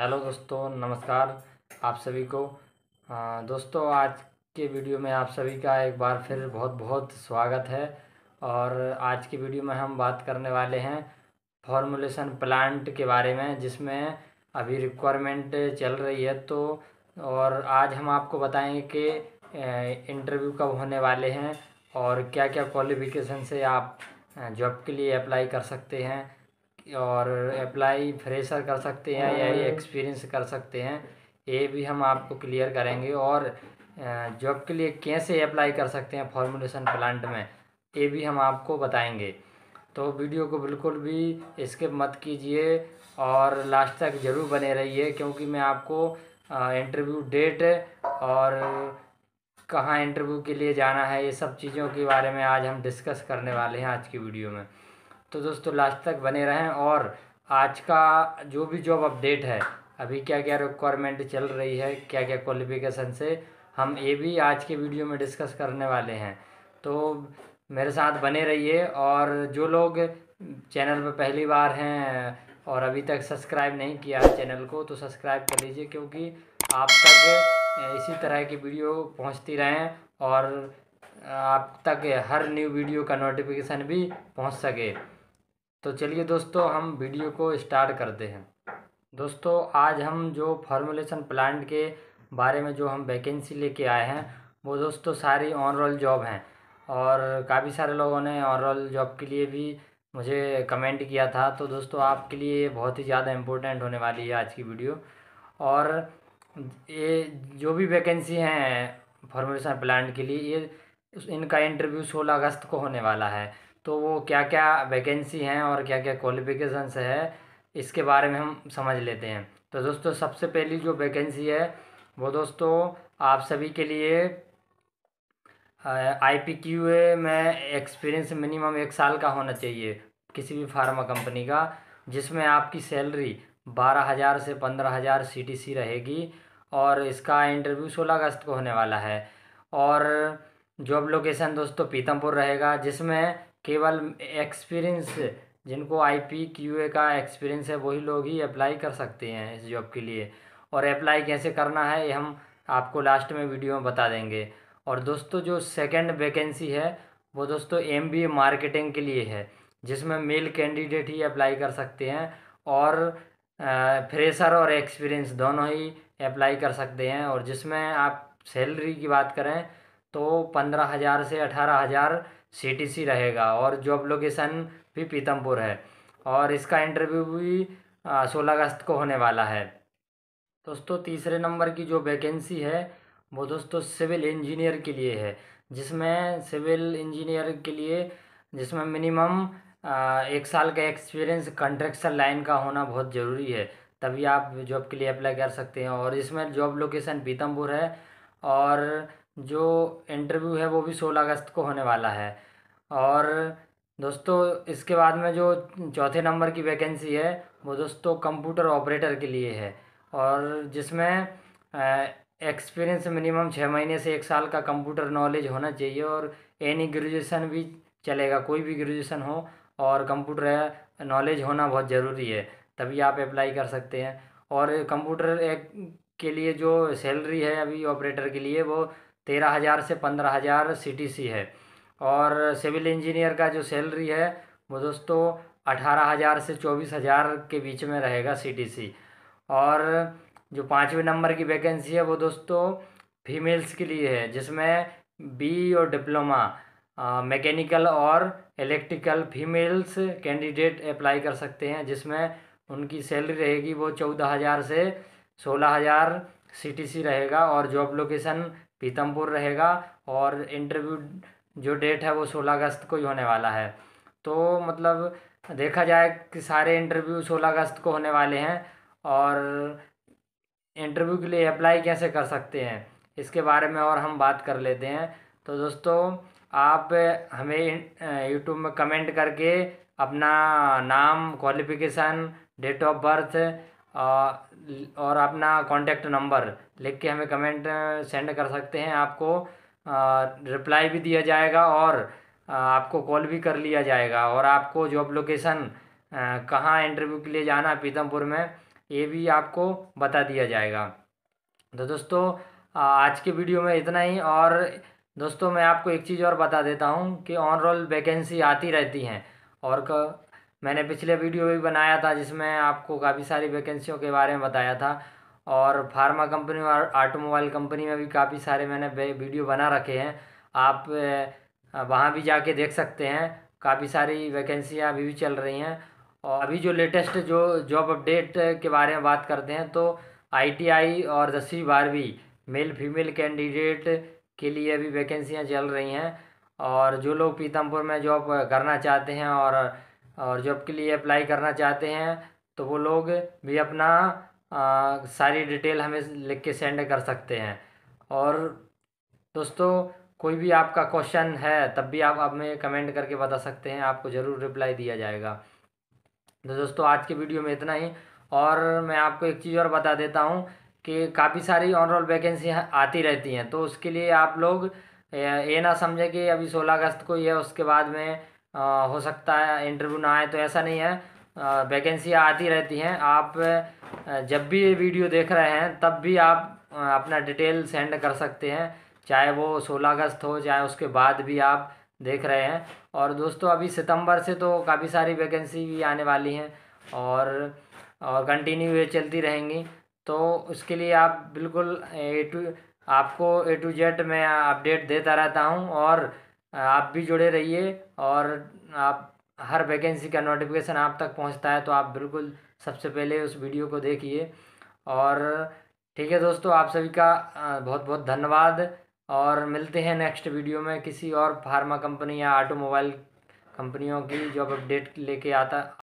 hello दोस्तों नमस्कार आप सभी को आ, दोस्तों आज के वीडियो में आप सभी का एक बार फिर बहुत बहुत स्वागत है और आज की वीडियो में हम बात करने वाले हैं फॉर्मुलेशन प्लांट के बारे में जिसमें अभी रिक्वायरमेंट चल रही है तो और आज हम आपको बताएंगे कि इंटरव्यू कब होने वाले हैं और क्या क्या क्वालिफ़िकेशन से आप जॉब के लिए अप्लाई कर सकते हैं और अप्लाई फ्रेशर कर सकते हैं या एक्सपीरियंस कर सकते हैं ये भी हम आपको क्लियर करेंगे और जॉब के लिए कैसे अप्लाई कर सकते हैं फॉर्मुलेशन प्लांट में ये भी हम आपको बताएंगे तो वीडियो को बिल्कुल भी स्किप मत कीजिए और लास्ट तक ज़रूर बने रहिए क्योंकि मैं आपको इंटरव्यू डेट और कहाँ इंटरव्यू के लिए जाना है ये सब चीज़ों के बारे में आज हम डिस्कस करने वाले हैं आज की वीडियो में तो दोस्तों लास्ट तक बने रहें और आज का जो भी जॉब अपडेट है अभी क्या क्या रिक्वायरमेंट चल रही है क्या क्या क्वालिफिकेशन से हम ये भी आज के वीडियो में डिस्कस करने वाले हैं तो मेरे साथ बने रहिए और जो लोग चैनल पर पहली बार हैं और अभी तक सब्सक्राइब नहीं किया है चैनल को तो सब्सक्राइब कर लीजिए क्योंकि आप तक इसी तरह की वीडियो पहुंचती रहें और आप तक हर न्यू वीडियो का नोटिफिकेशन भी पहुंच सके तो चलिए दोस्तों हम वीडियो को स्टार्ट करते हैं दोस्तों आज हम जो फॉर्मुलेशन प्लांट के बारे में जो हम वैकेंसी लेके आए हैं वो दोस्तों सारी ऑन रोल जॉब हैं और काफ़ी सारे लोगों ने ऑन रोल जॉब के लिए भी मुझे कमेंट किया था तो दोस्तों आपके लिए बहुत ही ज़्यादा इम्पोर्टेंट होने वाली है आज की वीडियो और ये जो भी वैकेंसी हैं फार्मूलेशन प्लांट के लिए ये इनका इंटरव्यू सोलह अगस्त को होने वाला है तो वो क्या क्या वैकेंसी हैं और क्या क्या क्वालिफ़िकेशंस है इसके बारे में हम समझ लेते हैं तो दोस्तों सबसे पहली जो वैकेंसी है वो दोस्तों आप सभी के लिए आई पी क्यू ए में एक्सपीरियंस मिनिमम एक साल का होना चाहिए किसी भी फार्मा कंपनी का जिसमें आपकी सैलरी बारह हज़ार से पंद्रह हज़ार सी टी सी रहेगी और इसका इंटरव्यू सोलह अगस्त को होने वाला है और जॉब लोकेशन दोस्तों पीतमपुर रहेगा जिसमें केवल एक्सपीरियंस जिनको आई पी क्यू ए का एक्सपीरियंस है वही लोग ही अप्लाई कर सकते हैं इस जॉब के लिए और अप्लाई कैसे करना है ये हम आपको लास्ट में वीडियो में बता देंगे और दोस्तों जो सेकंड वैकेंसी है वो दोस्तों एम बी ए मार्केटिंग के लिए है जिसमें मेल कैंडिडेट ही अप्लाई कर सकते हैं और फ्रेशर और एक्सपीरियंस दोनों ही अप्लाई कर सकते हैं और जिसमें आप सैलरी की बात करें तो पंद्रह हज़ार से अठारह हज़ार सी रहेगा और जॉब लोकेशन भी पीतमपुर है और इसका इंटरव्यू भी सोलह अगस्त को होने वाला है दोस्तों तीसरे नंबर की जो वैकेंसी है वो दोस्तों सिविल इंजीनियर के लिए है जिसमें सिविल इंजीनियर के लिए जिसमें मिनिमम एक साल का एक्सपीरियंस कंट्रेक्शन लाइन का होना बहुत ज़रूरी है तभी आप जॉब के लिए अप्लाई कर सकते हैं और इसमें जॉब लोकेशन पीतमपुर है और जो इंटरव्यू है वो भी सोलह अगस्त को होने वाला है और दोस्तों इसके बाद में जो चौथे नंबर की वैकेंसी है वो दोस्तों कंप्यूटर ऑपरेटर के लिए है और जिसमें एक्सपीरियंस मिनिमम छः महीने से एक साल का कंप्यूटर नॉलेज होना चाहिए और एनी ग्रेजुएशन भी चलेगा कोई भी ग्रेजुएशन हो और कंप्यूटर नॉलेज होना बहुत ज़रूरी है तभी आप अप्लाई कर सकते हैं और कंप्यूटर एक के लिए जो सैलरी है अभी ऑपरेटर के लिए वो तेरह हज़ार से पंद्रह हज़ार सी है और सिविल इंजीनियर का जो सैलरी है वो दोस्तों अठारह हज़ार से चौबीस हज़ार के बीच में रहेगा सी और जो पाँचवें नंबर की वैकेंसी है वो दोस्तों फीमेल्स के लिए है जिसमें बी और डिप्लोमा मैकेनिकल और इलेक्ट्रिकल फीमेल्स कैंडिडेट अप्लाई कर सकते हैं जिसमें उनकी सैलरी रहेगी वो चौदह हज़ार से सोलह हज़ार सी रहेगा और जॉब लोकेशन पीतमपुर रहेगा और इंटरव्यू जो डेट है वो सोलह अगस्त को ही होने वाला है तो मतलब देखा जाए कि सारे इंटरव्यू सोलह अगस्त को होने वाले हैं और इंटरव्यू के लिए अप्लाई कैसे कर सकते हैं इसके बारे में और हम बात कर लेते हैं तो दोस्तों आप हमें यूट्यूब में कमेंट करके अपना नाम क्वालिफ़िकेशन डेट ऑफ बर्थ और अपना कॉन्टैक्ट नंबर लिख के हमें कमेंट सेंड कर सकते हैं आपको रिप्लाई भी दिया जाएगा और आपको कॉल भी कर लिया जाएगा और आपको जॉब लोकेशन कहाँ इंटरव्यू के लिए जाना पीतमपुर में ये भी आपको बता दिया जाएगा तो दोस्तों आज के वीडियो में इतना ही और दोस्तों मैं आपको एक चीज़ और बता देता हूँ कि ऑन रोल वैकेंसी आती रहती हैं और मैंने पिछले वीडियो भी बनाया था जिसमें आपको काफ़ी सारी वैकेंसियों के बारे में बताया था और फार्मा कंपनी और ऑटोमोबाइल कंपनी में भी काफ़ी सारे मैंने वीडियो बना रखे हैं आप वहाँ भी जाके देख सकते हैं काफ़ी सारी वैकेंसियाँ अभी भी चल रही हैं और अभी जो लेटेस्ट जो जॉब अपडेट के बारे में बात करते हैं तो आईटीआई और दसवीं बारहवीं मेल फीमेल कैंडिडेट के लिए अभी वैकेंसियाँ चल रही हैं और जो लोग पीतमपुर में जॉब करना चाहते हैं और और जॉब के लिए अप्लाई करना चाहते हैं तो वो लोग भी अपना आ, सारी डिटेल हमें लिख के सेंड कर सकते हैं और दोस्तों कोई भी आपका क्वेश्चन है तब भी आप हमें कमेंट करके बता सकते हैं आपको ज़रूर रिप्लाई दिया जाएगा तो दोस्तों आज के वीडियो में इतना ही और मैं आपको एक चीज़ और बता देता हूँ कि काफ़ी सारी ऑन रोल वैकेंसी आती रहती हैं तो उसके लिए आप लोग ये ना समझे कि अभी सोलह अगस्त को ही है उसके बाद में हो सकता है इंटरव्यू ना आए तो ऐसा नहीं है वैकेंसियाँ आती रहती हैं आप जब भी ये वीडियो देख रहे हैं तब भी आप अपना डिटेल सेंड कर सकते हैं चाहे वो सोलह अगस्त हो चाहे उसके बाद भी आप देख रहे हैं और दोस्तों अभी सितंबर से तो काफ़ी सारी वैकेंसी भी आने वाली हैं और और कंटिन्यू ये चलती रहेंगी तो उसके लिए आप बिल्कुल ए टू आपको ए टू जेड मैं अपडेट देता रहता हूँ और आप भी जुड़े रहिए और आप हर वैकेंसी का नोटिफिकेशन आप तक पहुंचता है तो आप बिल्कुल सबसे पहले उस वीडियो को देखिए और ठीक है दोस्तों आप सभी का बहुत बहुत धन्यवाद और मिलते हैं नेक्स्ट वीडियो में किसी और फार्मा कंपनी या ऑटोमोबाइल कंपनियों की जॉब अपडेट लेके आता